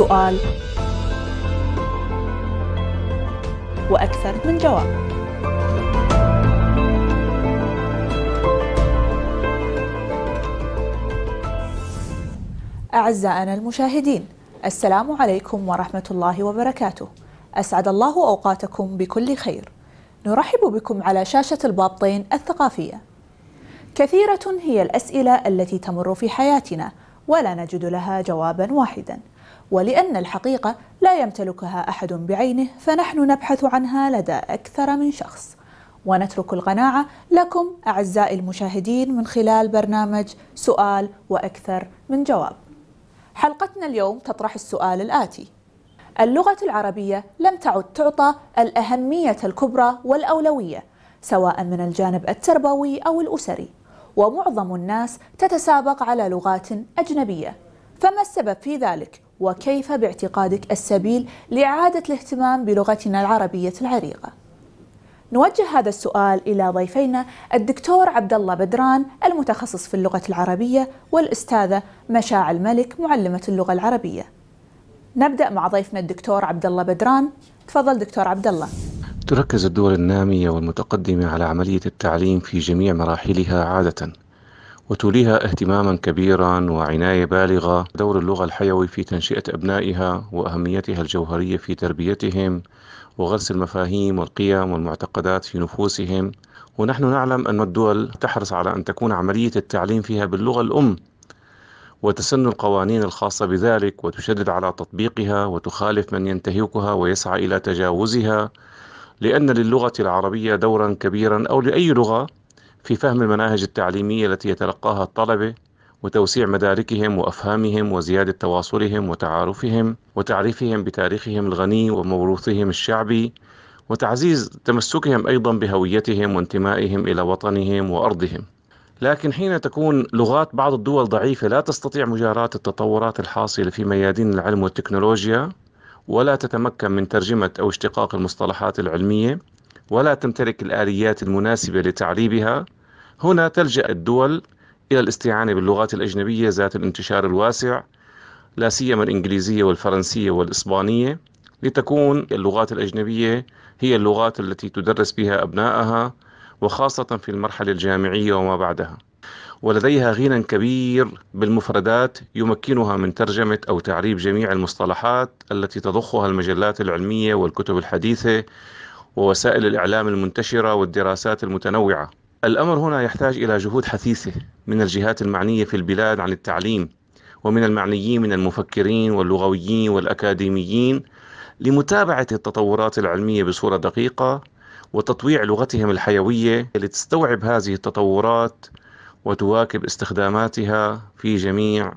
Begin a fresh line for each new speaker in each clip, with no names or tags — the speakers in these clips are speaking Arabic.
سؤال وأكثر من جواب أعزائنا المشاهدين السلام عليكم ورحمة الله وبركاته أسعد الله أوقاتكم بكل خير نرحب بكم على شاشة البابطين الثقافية كثيرة هي الأسئلة التي تمر في حياتنا ولا نجد لها جوابا واحدا ولأن الحقيقة لا يمتلكها أحد بعينه فنحن نبحث عنها لدى أكثر من شخص ونترك القناعة لكم أعزائي المشاهدين من خلال برنامج سؤال وأكثر من جواب حلقتنا اليوم تطرح السؤال الآتي اللغة العربية لم تعد تعطى الأهمية الكبرى والأولوية سواء من الجانب التربوي أو الأسري ومعظم الناس تتسابق على لغات أجنبية فما السبب في ذلك وكيف باعتقادك السبيل لإعادة الاهتمام بلغتنا العربية العريقة؟ نوجه هذا السؤال إلى ضيفينا الدكتور عبد الله بدران المتخصص في اللغة العربية والأستاذة مشاعل الملك معلمة اللغة العربية. نبدأ مع ضيفنا الدكتور عبد الله بدران، تفضل دكتور عبد الله.
تركز الدول النامية والمتقدمة على عملية التعليم في جميع مراحلها عادة، وتوليها اهتماما كبيرا وعناية بالغة دور اللغة الحيوي في تنشئة أبنائها وأهميتها الجوهرية في تربيتهم وغرس المفاهيم والقيم والمعتقدات في نفوسهم ونحن نعلم أن الدول تحرص على أن تكون عملية التعليم فيها باللغة الأم وتسن القوانين الخاصة بذلك وتشدد على تطبيقها وتخالف من ينتهكها ويسعى إلى تجاوزها لأن للغة العربية دورا كبيرا أو لأي لغة في فهم المناهج التعليمية التي يتلقاها الطلبة وتوسيع مداركهم وافهامهم وزياده تواصلهم وتعارفهم وتعريفهم بتاريخهم الغني وموروثهم الشعبي وتعزيز تمسكهم ايضا بهويتهم وانتمائهم الى وطنهم وارضهم. لكن حين تكون لغات بعض الدول ضعيفه لا تستطيع مجاراه التطورات الحاصله في ميادين العلم والتكنولوجيا ولا تتمكن من ترجمه او اشتقاق المصطلحات العلميه ولا تمتلك الآليات المناسبة لتعليمها هنا تلجأ الدول إلى الاستعانة باللغات الأجنبية ذات الانتشار الواسع لا سيما الإنجليزية والفرنسية والإسبانية لتكون اللغات الأجنبية هي اللغات التي تدرس بها أبنائها وخاصة في المرحلة الجامعية وما بعدها ولديها غنى كبير بالمفردات يمكنها من ترجمة أو تعريب جميع المصطلحات التي تضخها المجلات العلمية والكتب الحديثة ووسائل الإعلام المنتشرة والدراسات المتنوعة الأمر هنا يحتاج إلى جهود حثيثة من الجهات المعنية في البلاد عن التعليم ومن المعنيين من المفكرين واللغويين والأكاديميين لمتابعة التطورات العلمية بصورة دقيقة وتطويع لغتهم الحيوية لتستوعب هذه التطورات وتواكب استخداماتها في جميع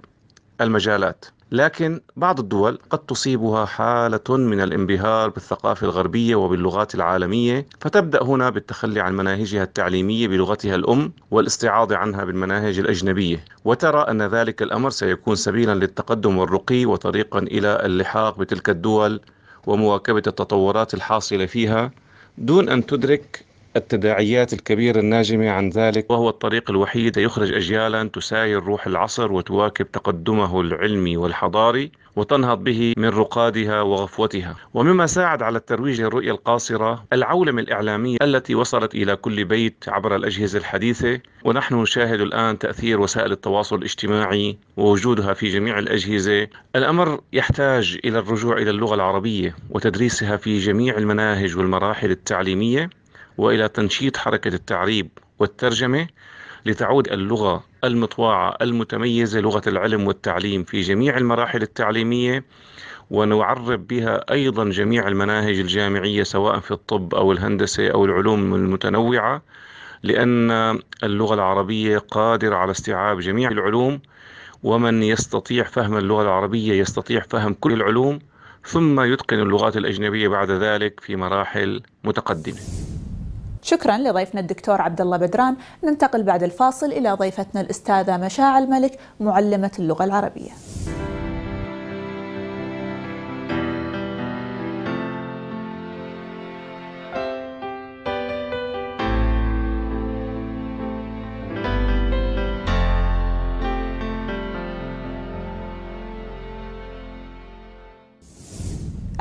المجالات لكن بعض الدول قد تصيبها حالة من الانبهار بالثقافة الغربية وباللغات العالمية فتبدأ هنا بالتخلي عن مناهجها التعليمية بلغتها الأم والاستعاضة عنها بالمناهج الأجنبية وترى أن ذلك الأمر سيكون سبيلا للتقدم والرقي وطريقا إلى اللحاق بتلك الدول ومواكبة التطورات الحاصلة فيها دون أن تدرك التداعيات الكبيرة الناجمة عن ذلك وهو الطريق الوحيد يخرج أجيالا تساير روح العصر وتواكب تقدمه العلمي والحضاري وتنهض به من رقادها وغفوتها ومما ساعد على الترويج للرؤية القاصرة العولمة الإعلامية التي وصلت إلى كل بيت عبر الأجهزة الحديثة ونحن نشاهد الآن تأثير وسائل التواصل الاجتماعي ووجودها في جميع الأجهزة الأمر يحتاج إلى الرجوع إلى اللغة العربية وتدريسها في جميع المناهج والمراحل التعليمية وإلى تنشيط حركة التعريب والترجمة لتعود اللغة المطواعة المتميزة لغة العلم والتعليم في جميع المراحل التعليمية ونعرب بها أيضا جميع المناهج الجامعية سواء في الطب أو الهندسة أو العلوم المتنوعة لأن اللغة العربية قادرة على استيعاب جميع العلوم ومن يستطيع فهم اللغة العربية يستطيع فهم كل العلوم ثم يتقن اللغات الأجنبية بعد ذلك في مراحل متقدمة
شكرا لضيفنا الدكتور عبد الله بدران ننتقل بعد الفاصل إلى ضيفتنا الأستاذة مشاعل ملك معلمة اللغة العربية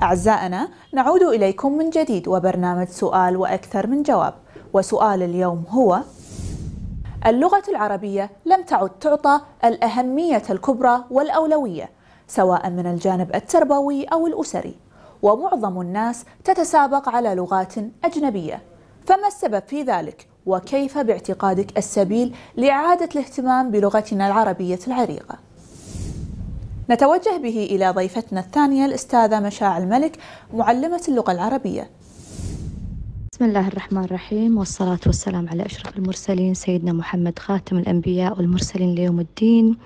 أعزائنا نعود إليكم من جديد وبرنامج سؤال وأكثر من جواب وسؤال اليوم هو اللغة العربية لم تعد تعطى الأهمية الكبرى والأولوية سواء من الجانب التربوي أو الأسري ومعظم الناس تتسابق على لغات أجنبية فما السبب في ذلك؟ وكيف باعتقادك السبيل لإعادة الاهتمام بلغتنا العربية العريقة؟ نتوجه به إلى ضيفتنا الثانية الأستاذة مشاع الملك معلمة اللغة العربية
بسم الله الرحمن الرحيم والصلاة والسلام على أشرف المرسلين سيدنا محمد خاتم الأنبياء والمرسلين ليوم الدين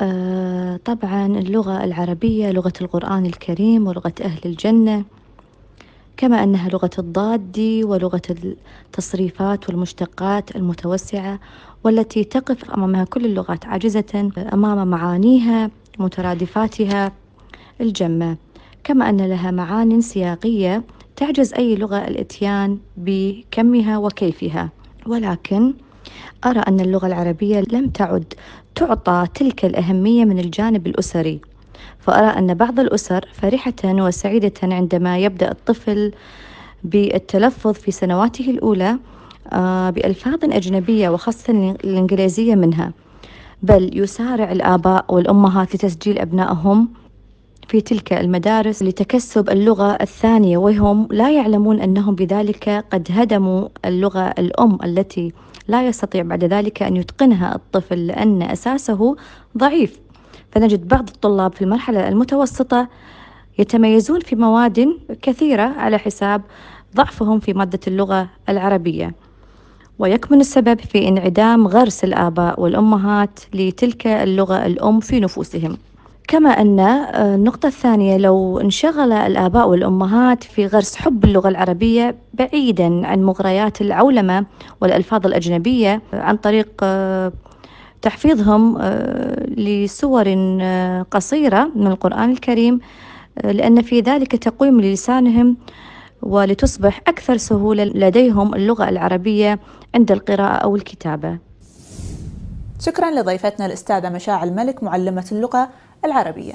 آه، طبعا اللغة العربية لغة القرآن الكريم ولغة أهل الجنة كما أنها لغة الضاد ولغة التصريفات والمشتقات المتوسعة والتي تقف أمامها كل اللغات عاجزة أمام معانيها مترادفاتها الجمة كما أن لها معان سياقية تعجز أي لغة الإتيان بكمها وكيفها ولكن أرى أن اللغة العربية لم تعد تعطى تلك الأهمية من الجانب الأسري فأرى أن بعض الأسر فرحة وسعيدة عندما يبدأ الطفل بالتلفظ في سنواته الأولى آه، بألفاظ أجنبية وخاصة الإنجليزية منها بل يسارع الآباء والأمهات لتسجيل أبنائهم في تلك المدارس لتكسب اللغة الثانية وهم لا يعلمون أنهم بذلك قد هدموا اللغة الأم التي لا يستطيع بعد ذلك أن يتقنها الطفل لأن أساسه ضعيف فنجد بعض الطلاب في المرحلة المتوسطة يتميزون في مواد كثيرة على حساب ضعفهم في مادة اللغة العربية ويكمن السبب في انعدام غرس الآباء والأمهات لتلك اللغة الأم في نفوسهم كما أن آه، النقطة الثانية لو انشغل الآباء والأمهات في غرس حب اللغة العربية بعيدا عن مغريات العولمة والألفاظ الأجنبية عن طريق آه، تحفيظهم آه، لسور آه، قصيرة من القرآن الكريم آه، لأن في ذلك تقويم للسانهم ولتصبح أكثر سهولة لديهم اللغة العربية عند القراءة أو الكتابة
شكرا لضيفتنا الأستاذة مشاع الملك معلمة اللغة العربية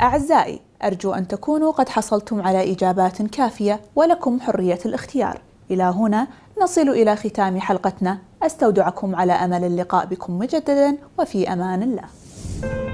أعزائي أرجو أن تكونوا قد حصلتم على إجابات كافية ولكم حرية الاختيار إلى هنا نصل إلى ختام حلقتنا أستودعكم على أمل اللقاء بكم مجددا وفي أمان الله